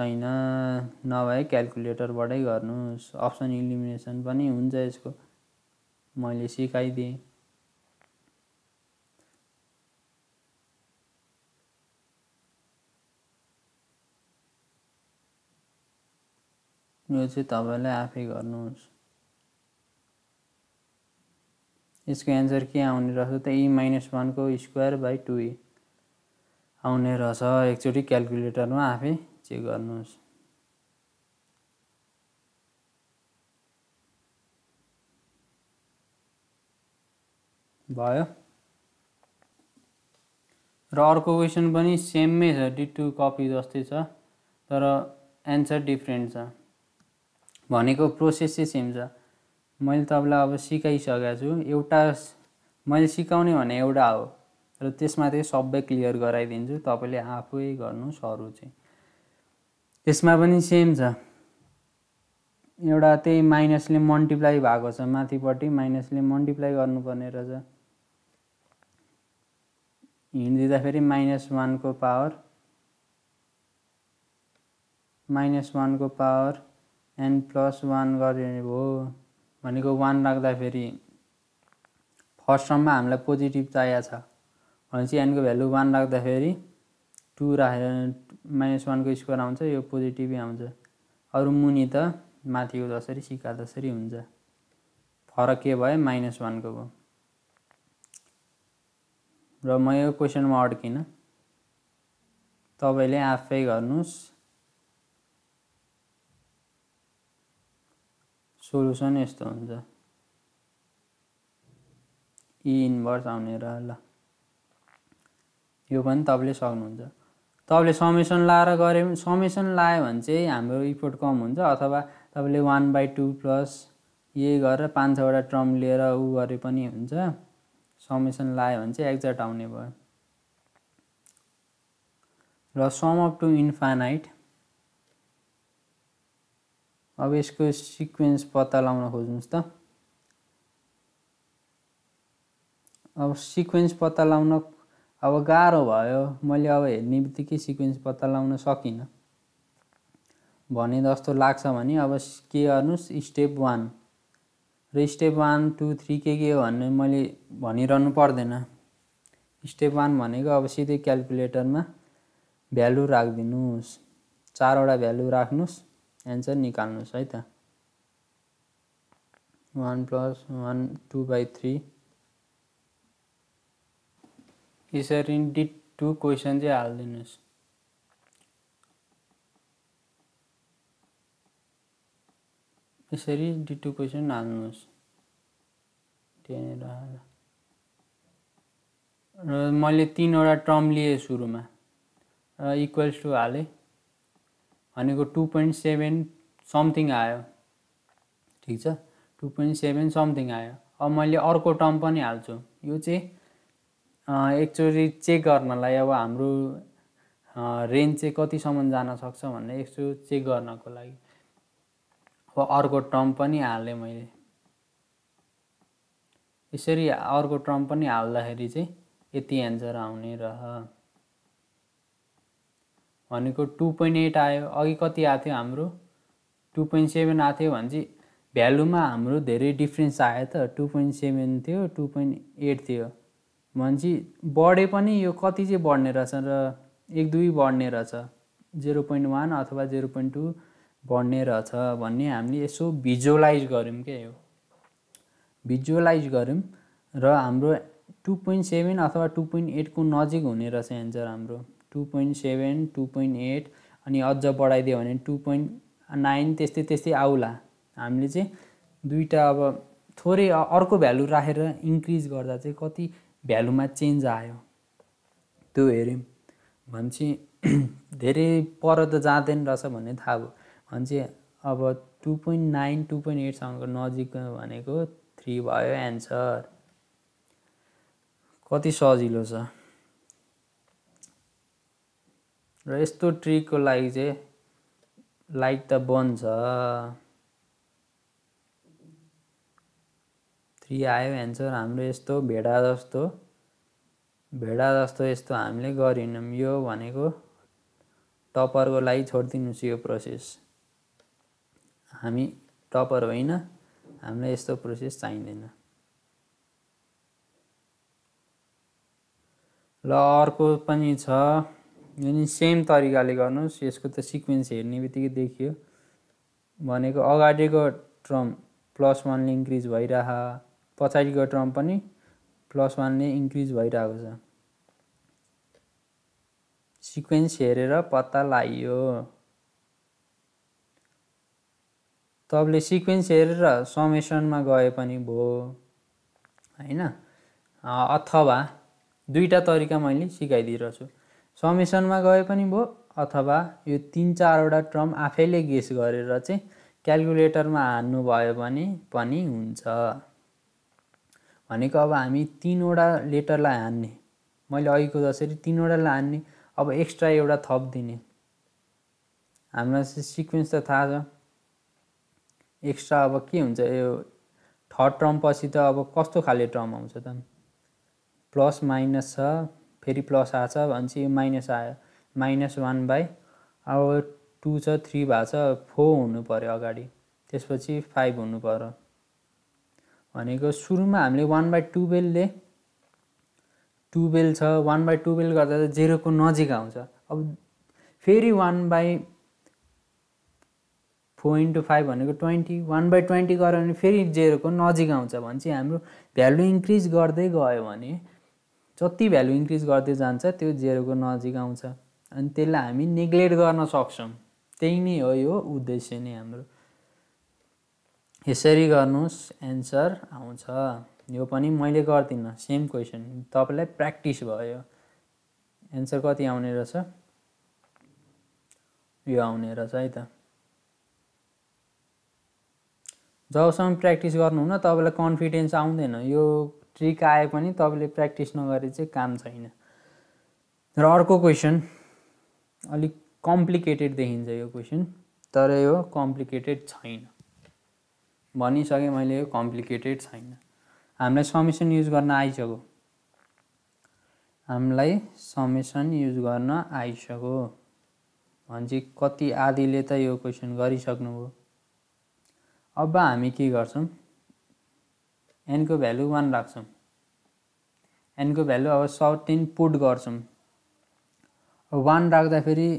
छैन नभए क्यालकुलेटरबाटै गर्नुहोस् अप्सन इलिमिनेसन पनि हुन्छ यसको मैले सिकाइदिएँ यो चाहिँ तपाईँलाई आफै गर्नुहोस् यसको एन्सर के आउने रहेछ त ए माइनस वानको स्क्वायर बाई टु ए आउने रहेछ एकचोटि क्यालकुलेटरमा आफै चेक गर्नुहोस् भयो र अर्को क्वेसन पनि सेमै छ डि टु कपी जस्तै छ तर एन्सर डिफ्रेन्ट छ भनेको प्रोसेस चाहिँ सेम छ मैले तपाईँलाई अब सिकाइसकेको छु एउटा मैले सिकाउने भने एउटा हो र त्यसमा चाहिँ सबै क्लियर गराइदिन्छु तपाईँले आफै गर्नु अरू चाहिँ यसमा पनि सेम छ एउटा त्यही माइनसले मल्टिप्लाई भएको छ माथिपट्टि माइनसले मल्टिप्लाई गर्नुपर्ने रहेछ हिँडिदिँदाखेरि माइनस वानको पावर माइनस वानको पावर एन प्लस वान भने भयो भनेको वान राख्दाखेरि फर्स्ट टर्ममा हामीलाई पोजिटिभ चाहिएको छ भनेपछि एनको भ्यालु वान राख्दाखेरि टु राखेर माइनस वानको स्क्वायर आउँछ यो पोजिटिभै आउँछ अरू मुनि त माथिको जसरी सिका जसरी हुन्छ फरक के भयो माइनस वानको भयो र म यो क्वेसनमा अड्किनँ तपाईँले आफै गर्नुहोस् सोल्युसन यस्तो हुन्छ इ e इन्भर्स आउने र ल यो पनि तपाईँले सक्नुहुन्छ तपाईँले समेसन लाएर गऱ्यो भने समेसन लायो भने चाहिँ हाम्रो इफोर्ट कम हुन्छ अथवा तपाईँले वान बाई टू प्लस यही गरेर पाँच छवटा ट्रम लिएर ऊ गरे पनि हुन्छ समेसन लायो भने चाहिँ एक्ज्याक्ट आउने भयो र सम अप टु इन्फानाइट अब यसको सिक्वेन्स पत्ता लगाउन खोज्नुहोस् त अब सिक्वेन्स पत्ता लगाउन अब गाह्रो भयो मैले अब हेर्ने बित्तिकै सिक्वेन्स पत्ता लाउन सकिनँ भने जस्तो लाग्छ भने अब के गर्नुहोस् स्टेप वान र स्टेप वान टू थ्री के के हो भन्ने मैले भनिरहनु पर्दैन स्टेप वान भनेको अब सिधै क्यालकुलेटरमा भ्यालु राखिदिनुहोस् चारवटा भ्यालु राख्नुहोस् एन्सर निकाल्नुहोस् है त one plus one two by three यसरी डिट टु क्वेसन चाहिँ हालिदिनुहोस् यसरी डि टु क्वेसन हाल्नुहोस् त्यहाँनिर र मैले तिनवटा टर्म लिएँ सुरुमा र इक्वल्स टु हालेँ भनेको टु पोइन्ट सेभेन समथिङ आयो ठिक छ टु पोइन्ट सेभेन समथिङ आयो अब मैले अर्को टर्म पनि हाल्छु यो चाहिँ एकचोटि चेक गर्नलाई अब हाम्रो रेन्ज चाहिँ कतिसम्म जान सक्छ भनेर एकचोटि चेक गर्नको लागि अब अर्को टर्म पनि हालेँ मैले यसरी अर्को टर्म पनि हाल्दाखेरि चाहिँ यति एन्सर आउने रह भनेको टु पोइन्ट एट आयो अघि कति आएको थियो हाम्रो टु पोइन्ट सेभेन आएको थियो भने चाहिँ भ्यालुमा हाम्रो धेरै डिफ्रेन्स आयो त टु पोइन्ट सेभेन थियो टु पोइन्ट एट थियो भनेपछि बढे पनि यो कति चाहिँ बढ्ने रहेछ र एक दुई बढ्ने रहेछ जेरो पोइन्ट वान अथवा जेरो पोइन्ट टू बढ्ने रहेछ भन्ने हामीले यसो भिजुअलाइज गऱ्यौँ क्या यो भिजुअलाइज गऱ्यौँ र हाम्रो टु पोइन्ट सेभेन अथवा टु पोइन्ट एटको नजिक हुने रहेछ एन्सर हाम्रो two point seven two point eight अनि अझ बढाइदियो भने टु पोइन्ट नाइन त्यस्तै त्यस्तै आउला हामीले चाहिँ दुईवटा अब थोरै अर्को भ्यालु राखेर इन्क्रिज गर्दा चाहिँ कति भ्यालुमा चेन्ज आयो त्यो हेऱ्यौँ भनेपछि धेरै पर त जाँदैन रहेछ भन्ने थाहा भयो भनेपछि अब two point nine two point एटसम्मको नजिक भनेको थ्री भयो एन्सर कति सजिलो छ र यस्तो ट्रिकको लागि चाहिँ लाइट त बन्छ थ्री आयो एन्सर हाम्रो यस्तो भेडा जस्तो भेडा जस्तो यस्तो हामीले गरेनौँ यो भनेको टपरको लागि छोडिदिनुहोस् यो प्रोसेस हामी टपर होइन हामीलाई यस्तो प्रोसेस चाहिँदैन ल अर्को पनि छ यो सेम तरिकाले गर्नुहोस् यसको त सिक्वेन्स हेर्ने बित्तिकै देखियो भनेको अगाडिको ट्रम प्लस वानले इन्क्रिज भइरह पछाडिको टर्म पनि प्लस वानले इन्क्रिज भइरहेको छ सिक्वेन्स हेरेर पत्ता लगाइयो तपाईँले सिक्वेन्स हेरेर समेसनमा गए पनि भयो होइन अथवा दुईवटा तरिका मैले सिकाइदिइरहेछु समेसनमा गए पनि भयो अथवा यो तिन चारवटा टर्म आफैले गेस गरेर चाहिँ क्यालकुलेटरमा हान्नुभयो भने पनि हुन्छ भनेको अब हामी तिनवटा लेटरलाई हान्ने मैले अघिको जसरी तिनवटालाई हान्ने अब एक्स्ट्रा एउटा थप दिने हामीलाई सिक्वेन्स त थाहा छ एक्स्ट्रा अब के हुन्छ यो थर्ड टर्मपछि त अब कस्तो खाले टर्म आउँछ त प्लस माइनस छ फेरि प्लस आएछ भनेपछि माइनस आयो माइनस वान बाई अब टू छ थ्री भएको छ फोर हुनु पऱ्यो अगाडि त्यसपछि फाइभ हुनु पऱ्यो भनेको सुरुमा हामीले वान बाई टुवेल्भले टुवेल्भ छ वान बाई टुवेल्भ गर्दा त जेरोको नजिक आउँछ अब फेरि one by four into five भनेको ट्वेन्टी वान बाई ट्वेन्टी गऱ्यो भने फेरि जेरोको नजिक आउँछ भने चाहिँ हाम्रो भ्यालु इन्क्रिज गर्दै गयो भने जति भ्यालु इन्क्रिज गर्दै जान्छ त्यो जेरोको नजिक आउँछ अनि त्यसलाई हामी नेग्लेक्ट गर्न सक्छौँ त्यही नै हो यो उद्देश्य नै हाम्रो यसरी गर्नुहोस् एन्सर आउँछ यो पनि मैले गर्दिनँ सेम क्वेसन तपाईँलाई प्र्याक्टिस भयो एन्सर कति आउने रहेछ यो आउने रहेछ है त जबसम्म प्र्याक्टिस गर्नुहुन्न तपाईँलाई कन्फिडेन्स आउँदैन यो ट्रिक आए पनि तपाईँले प्र्याक्टिस नगरे चाहिँ काम छैन र अर्को क्वेसन अलिक कम्प्लिकेटेड देखिन्छ यो क्वेसन तर यो कम्प्लिकेटेड छैन भनिसकेँ मैले यो कम्प्लिकेटेड छैन हामीलाई समिसन युज गर्न आइसक्यो हामीलाई समेसन युज गर्न आइसक्यो भन्छ कति आधीले त यो क्वेसन गरिसक्नुभयो अब हामी के गर्छौँ एनको भ्यालु वान राख्छौँ एनको भ्यालु अब सर्टिन पुट गर्छौँ वान राख्दाखेरि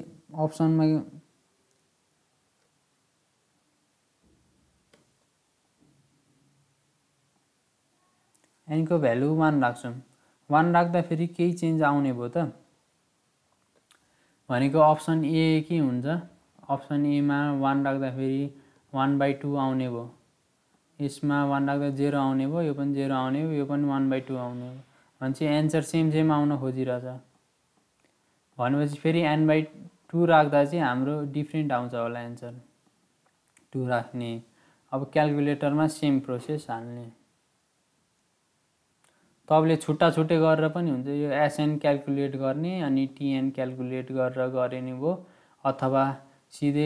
अप्सनमा एनको भ्यालु वान राख्छौँ वान फेरि केही चेन्ज आउने भयो त भनेको अप्सन ए के हुन्छ अप्सन एमा वान राख्दाखेरि वान बाई टू आउने भयो यसमा वान राख्दा जेरो आउने भयो यो पनि जेरो आउने भयो यो पनि वान बाई टू आउने भयो भनेपछि एन्सर सेम सेम आउन खोजिरहेछ भनेपछि फेरि एन बाई टू राख्दा चाहिँ हाम्रो डिफ्रेन्ट आउँछ होला एन्सर टू राख्ने अब क्यालकुलेटरमा सेम प्रोसेस हाल्ने तपाईँले छुट्टा छुट्टै गरेर पनि हुन्छ यो एसएन क्यालकुलेट गर्ने अनि टिएन क्यालकुलेट गरेर गरे नि भयो अथवा सिधै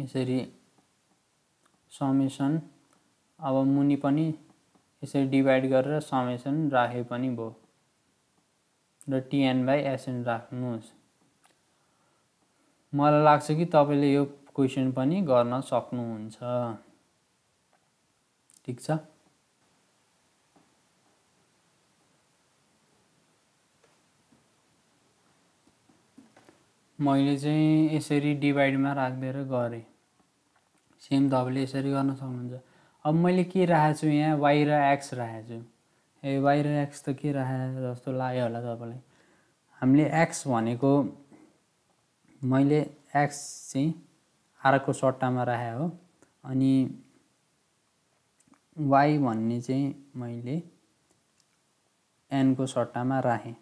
यसरी समेसन अब मुनि पनि यसरी डिभाइड गरेर समेसन राखे पनि भयो र टिएन बाई एसएन राख्नुहोस् मलाई लाग्छ कि तपाईँले यो क्वेसन पनि गर्न सक्नुहुन्छ ठिक छ मैले चाहिँ यसरी डिभाइडमा राखिदिएर गरेँ सेम तपाईँले यसरी गर्न सक्नुहुन्छ अब मैले के राखेको छु यहाँ वाइ र एक्स राखेको छु ए वाइ र एक्स त के राखेको जस्तो लाग्यो होला तपाईँलाई हामीले एक्स भनेको मैले एक्स चाहिँ आरको सट्टामा राखेँ हो अनि वाइ भन्ने चाहिँ मैले एनको सट्टामा राखेँ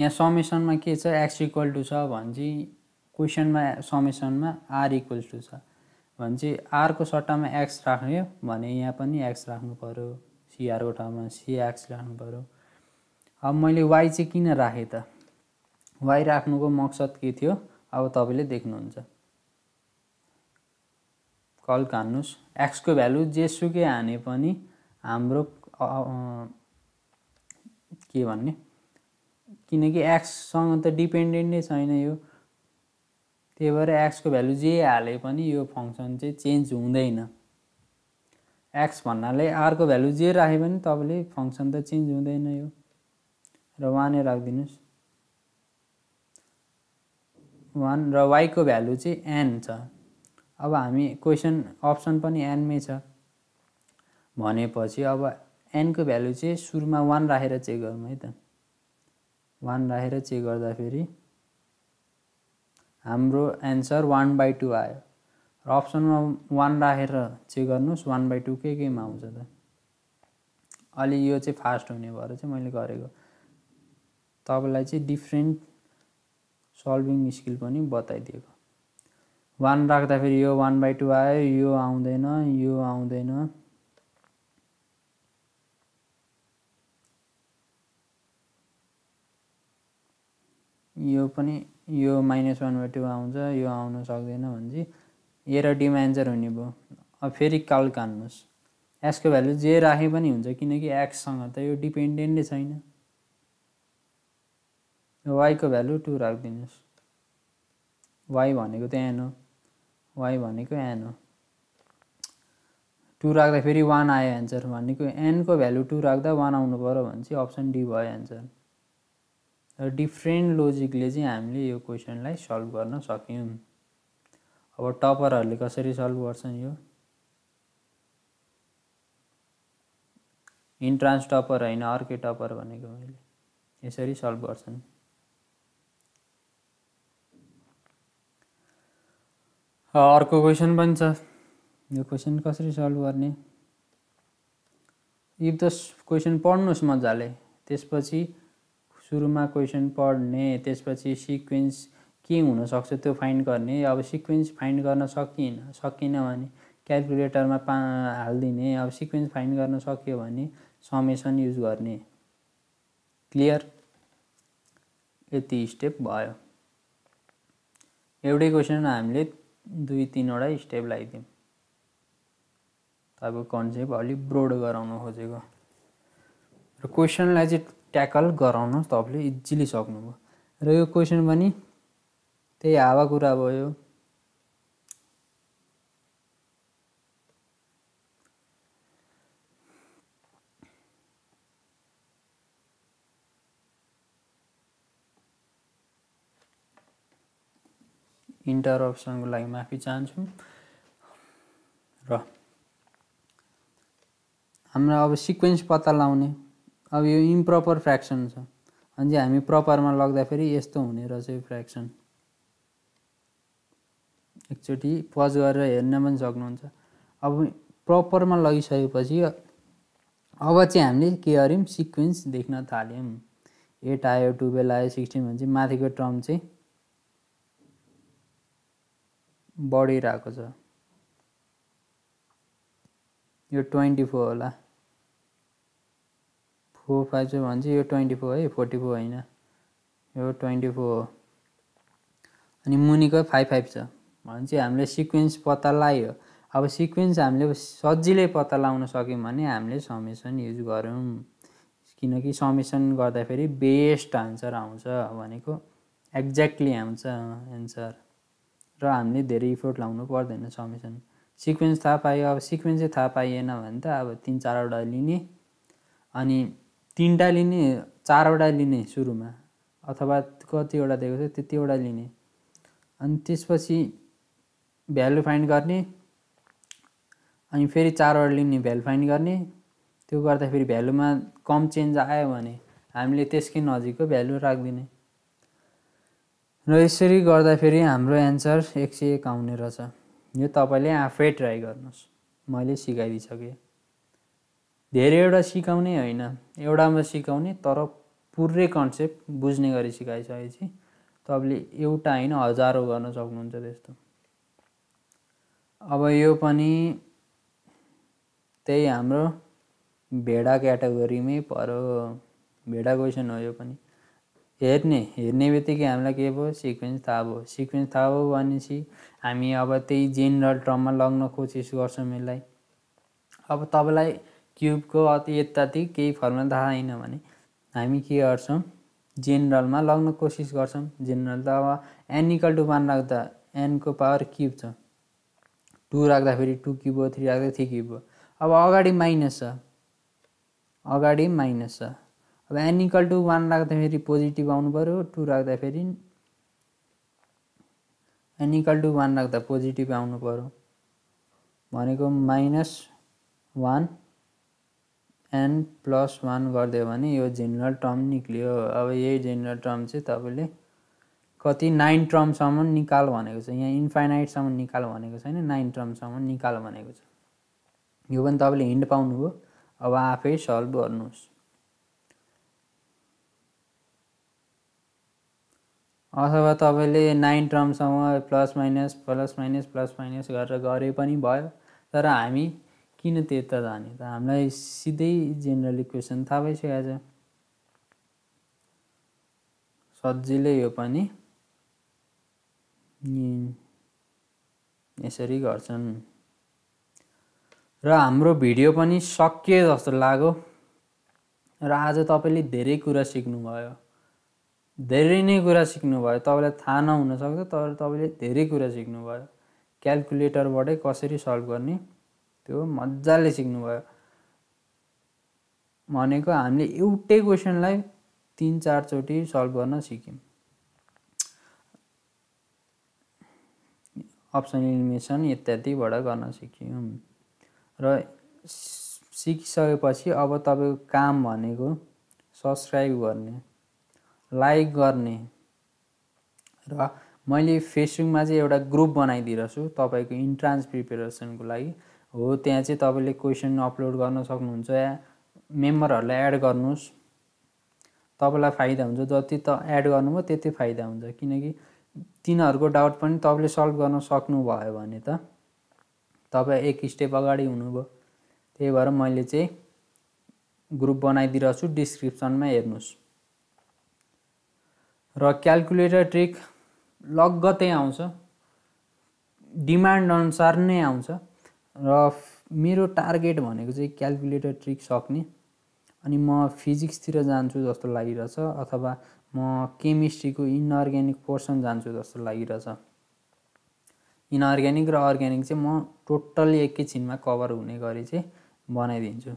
यहाँ समेसनमा के छ एक्स इक्वल टु छ भने चाहिँ क्वेसनमा समेसनमा आर इक्वल टु छ भने चाहिँ आरको सट्टामा एक्स राख्यो भने यहाँ पनि एक्स राख्नु पऱ्यो सिआरको ठाउँमा सिएक्स राख्नु पऱ्यो अब मैले वाइ चाहिँ किन राखेँ त वाइ राख्नुको मकसद के थियो अब तपाईँले देख्नुहुन्छ कल हान्नुहोस् एक्सको भ्यालु जेसुकै हाने पनि हाम्रो के भन्ने किनकि एक्ससँग त डिपेन्डेन्ट नै छैन यो त्यही भएर एक्सको भ्यालु जे हाले पनि यो फङ्सन चाहिँ चेन्ज हुँदैन एक्स भन्नाले आरको भ्यालु जे राखे पनि तपाईँले फङ्सन त चेन्ज हुँदैन यो र वानै राखिदिनुहोस् वान र वाईको भ्यालु चाहिँ एन छ अब हामी क्वेसन अप्सन पनि एनमै छ भनेपछि अब एनको भ्यालु चाहिँ सुरुमा वान राखेर चेक गरौँ है त वान राखेर चेक गर्दाखेरि हाम्रो एन्सर वान बाई टू आयो र अप्सनमा वान राखेर चेक गर्नुहोस् वान बाई टू के केमा आउँछ त अलि यो चाहिँ फास्ट हुने भएर चाहिँ मैले गरेको तपाईँलाई चाहिँ डिफ्रेन्ट सल्भिङ स्किल पनि बताइदिएको वान राख्दाखेरि यो वान बाई टू आयो यो आउँदैन यो आउँदैन यो पनि यो माइनस बाई टू आउँछ यो आउनु सक्दैन भने चाहिँ ए र एन्सर हुने भयो अब फेरि काल हान्नुहोस् एक्सको भ्यालु जे राखे पनि हुन्छ किनकि एक्ससँग त यो डिपेन्डेन्टै छैन वाईको भ्यालु टू राखिदिनुहोस् वाई भनेको त एन हो वाई भनेको एन हो टू राख्दा फेरि वान आयो एन्सर भनेको एनको भ्यालु टू राख्दा वान आउनु पऱ्यो भने चाहिँ अप्सन डी भयो एन्सर र डिफ्रेन्ट लोजिकले चाहिँ हामीले यो क्वेसनलाई सल्भ गर्न सक्यौँ अब टपरहरूले कसरी सल्भ गर्छन् यो इन्ट्रान्स टपर होइन अर्कै टपर भनेको मैले यसरी सल्भ गर्छन् अर्को क्वेसन पनि छ यो क्वेसन कसरी सल्भ गर्ने इफ द क्वेसन पढ्नुहोस् मजाले त्यसपछि सुरुमा क्वेसन पढ्ने त्यसपछि सिक्वेन्स के हुनसक्छ त्यो फाइन्ड गर्ने अब सिक्वेन्स फाइन्ड गर्न सकिन सकिन भने क्यालकुलेटरमा पा हालिदिने अब सिक्वेन्स फाइन्ड गर्न सक्यो भने समेसन युज गर्ने क्लियर यति स्टेप भयो एउटै क्वेसन हामीले दुई तिनवटा स्टेप लगाइदिउँ तपाईँको कन्सेप्ट अलिक ब्रोड गराउन खोजेको र क्वेसनलाई चाहिँ ट्याकल गराउन तपाईँले इजिली सक्नुभयो र यो क्वेसन पनि त्यही हावा कुरा भयो इन्टरप्सनको लागि माफी चाहन्छु र हाम्रो अब सिक्वेन्स पत्ता लाउने अब यो इम्प्रपर फ्रेक्सन छ अनि चाहिँ हामी प्रपरमा लग्दाखेरि यस्तो हुने रहेछ यो फ्रेक्सन एकचोटि पज गरेर हेर्न पनि सक्नुहुन्छ अब प्रपरमा लगिसकेपछि अब चाहिँ हामीले के गऱ्यौँ सिक्वेन्स देख्न थाल्यौँ एट आयो टुवेल्भ आयो सिक्सटिन भने माथिको टर्म चाहिँ बढिरहेको छ यो ट्वेन्टी फोर होला फोर फाइभ चाहिँ भन्छ यो ट्वेन्टी फोर है फोर्टी फोर होइन यो ट्वेन्टी फोर हो अनि मुनिको फाइभ फाइभ छ भने चाहिँ हामीले सिक्वेन्स पत्ता लगायो अब सिक्वेन्स हामीले सजिलै पत्ता लगाउन सक्यौँ भने हामीले समेसन युज गऱ्यौँ किनकि समेसन गर्दाखेरि बेस्ट आन्सर आउँछ भनेको एक्ज्याक्टली आउँछ एन्सर र हामीले धेरै इफोर्ट लाउनु पर्दैन समेसन सिक्वेन्स थाहा पायो अब सिक्वेन्सै थाहा पाइएन भने त अब तिन चारवटा लिने अनि तिनवटा लिने चारवटा लिने सुरुमा अथवा कतिवटा दिएको थियो त्यतिवटा लिने अनि त्यसपछि भ्यालु फाइन्ड गर्ने अनि फेरि चारवटा लिने भ्यालु फाइन्ड गर्ने त्यो गर्दाखेरि भ्यालुमा कम चेन्ज आयो भने हामीले त्यसकै नजिकको भ्यालु राखिदिने र यसरी गर्दाखेरि हाम्रो एन्सर एक सय एक आउने रहेछ यो तपाईँले आफै ट्राई गर्नुहोस् मैले सिकाइदिइसकेँ धेरैवटा सिकाउने होइन एउटामा सिकाउने तर पुरै कन्सेप्ट बुझ्ने गरी सिकाइसकेपछि तपाईँले एउटा होइन हजारौँ गर्न सक्नुहुन्छ त्यस्तो अब यो पनि त्यही हाम्रो भेडा क्याटेगोरीमै पऱ्यो भेडा क्वेसन हो यो पनि हेर्ने हेर्ने बित्तिकै हामीलाई के भयो सिक्वेन्स थाहा भयो सिक्वेन्स थाहा भयो भनेपछि हामी अब त्यही जेनरल टर्ममा लग्न कोसिस गर्छौँ यसलाई अब तपाईँलाई क्युबको अति यताति केही फर्मुला थाहा छैन भने हामी के गर्छौँ जेनरलमा लग्न कोसिस गर्छौँ जेनरल त अब एन इक्वल टु वान राख्दा एनको पावर क्युब छ टू राख्दाखेरि टू क्युब हो थ्री राख्दा थ्री क्युब हो अब अगाडि माइनस छ अगाडि माइनस छ अब एन इक्वल टु वान राख्दाखेरि पोजिटिभ आउनु पऱ्यो टू राख्दाखेरि एन इक्वल टु वान राख्दा पोजिटिभ आउनु पऱ्यो भनेको minus one n plus one गरिदियो भने यो जेनरल टर्म निक्लियो अब यही जेनरल टर्म चाहिँ तपाईँले कति नाइन टर्मसम्म निकाल भनेको छ यहाँ इन्फाइनाइटसम्म निकाल भनेको छैन नाइन टर्मसम्म निकाल भनेको छ यो पनि तपाईँले हिन्ड पाउनुभयो अब आफै सल्भ गर्नुहोस् अथवा तपाईँले नाइन टर्मसम्म plus minus plus minus plus minus गरेर गरे पनि भयो तर हामी किन त्यता जाने त हामीलाई सिधै जेनरल इक्वेसन थाहा भइसकेको छ सजिलै हो पनि यसरी गर्छन् र हाम्रो भिडियो पनि सकियो जस्तो लाग्यो र आज तपाईँले धेरै कुरा सिक्नुभयो धेरै नै कुरा सिक्नुभयो तपाईँलाई थाहा नहुनसक्छ तर तपाईँले धेरै कुरा सिक्नुभयो क्यालकुलेटरबाटै कसरी सल्भ गर्ने त्यो मजाले सिक्नुभयो भनेको हामीले एउटै क्वेसनलाई तिन चारचोटि सल्भ गर्न सिक्यौँ अप्सन एलिमिनेसन इत्यादिबाट गर्न सिक्यौँ र सिकिसकेपछि अब तपाईँको काम भनेको सब्सक्राइब गर्ने लाइक गर्ने र मैले फेसबुकमा चाहिँ एउटा ग्रुप बनाइदिइरहेको छु तपाईँको इन्ट्रान्स प्रिपेरेसनको लागि हो त्यहाँ चाहिँ तपाईँले क्वेसन अपलोड गर्न सक्नुहुन्छ या मेम्बरहरूलाई एड गर्नुहोस् तपाईँलाई फाइदा हुन्छ जति त एड गर्नुभयो त्यति फाइदा हुन्छ किनकि तिनीहरूको डाउट पनि तपाईँले सल्भ गर्न सक्नुभयो भने त तपाईँ एक स्टेप अगाडि हुनुभयो त्यही भएर मैले चाहिँ ग्रुप बनाइदिइरहेको छु डिस्क्रिप्सनमा हेर्नुहोस् र क्यालकुलेटर ट्रिक लगत्तै आउँछ डिमान्ड अनुसार नै आउँछ र मेरो टार्गेट भनेको चाहिँ क्यालकुलेटर ट्रिक सक्ने अनि म फिजिक्सतिर जान्छु जस्तो लागिरहेछ अथवा म केमिस्ट्रीको इनअर्ग्यानिक पोर्सन जान्छु जस्तो लागिरहेछ इनअर्ग्यानिक र अर्ग्यानिक चाहिँ म टोटल्ली एकैछिनमा कभर हुने गरी चाहिँ बनाइदिन्छु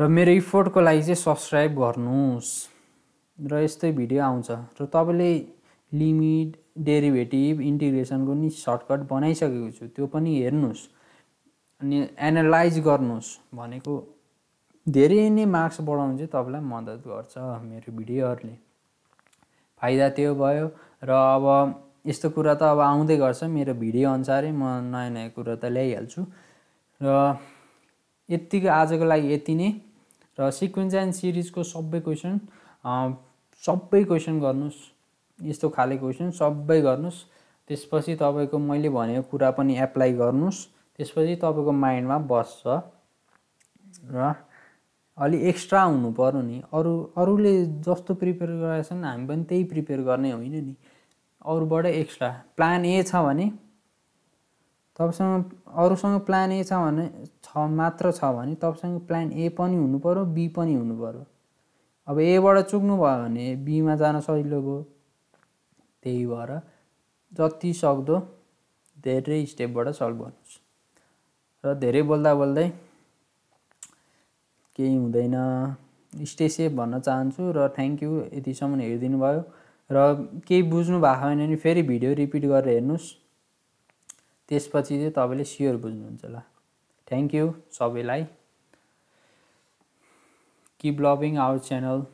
र मेरो इफोर्टको लागि चाहिँ सब्सक्राइब गर्नुहोस् र यस्तै भिडियो आउँछ र तपाईँले लिमिट डेरिभेटिभ इन्टिग्रेसनको नि सर्टकट बनाइसकेको छु त्यो पनि हेर्नुहोस् अनि एनालाइज गर्नुहोस् भनेको धेरै नै मार्क्स बढाउनु चाहिँ तपाईँलाई मद्दत गर्छ मेरो भिडियोहरूले फाइदा त्यो भयो र अब यस्तो कुरा त अब आउँदै गर्छ मेरो भिडियो अनुसारै म नयाँ नयाँ कुरा त ल्याइहाल्छु र यत्तिको आजको लागि यति नै र सिक्वेन्स एन्ड सिरिजको सबै क्वेसन सबै क्वेसन गर्नुहोस् यस्तो खाले क्वेसन सबै गर्नुहोस् त्यसपछि तपाईँको मैले भनेको कुरा पनि एप्लाई गर्नुहोस् त्यसपछि तपाईँको माइन्डमा बस्छ र अलि एक्स्ट्रा हुनु नि अरू अरूले जस्तो प्रिपेयर गरेका छन् हामी पनि त्यही प्रिपेयर गर्ने होइन नि अरूबाट एक्स्ट्रा प्लान ए छ भने तपाईँसँग अरूसँग प्लान ए छ भने छ मात्र छ भने तपाईँसँग प्लान ए पनि हुनु बी पनि हुनु पऱ्यो अब एबाट चुक्नु भयो भने बीमा जान सजिलो भयो त्यही भएर जति सक्दो धेरै स्टेपबाट सल्भ गर्नुहोस् र धेरै बोल्दा बोल्दै केही हुँदैन स्टे सेफ भन्न चाहन्छु र थ्याङ्क यू यतिसम्म हेरिदिनु भयो र केही बुझ्नु भएको छैन भने फेरि भिडियो रिपिट गरेर हेर्नुहोस् त्यसपछि चाहिँ तपाईँले स्योर बुझ्नुहुन्छ होला थ्याङ्क यू सबैलाई किप लभिङ आवर च्यानल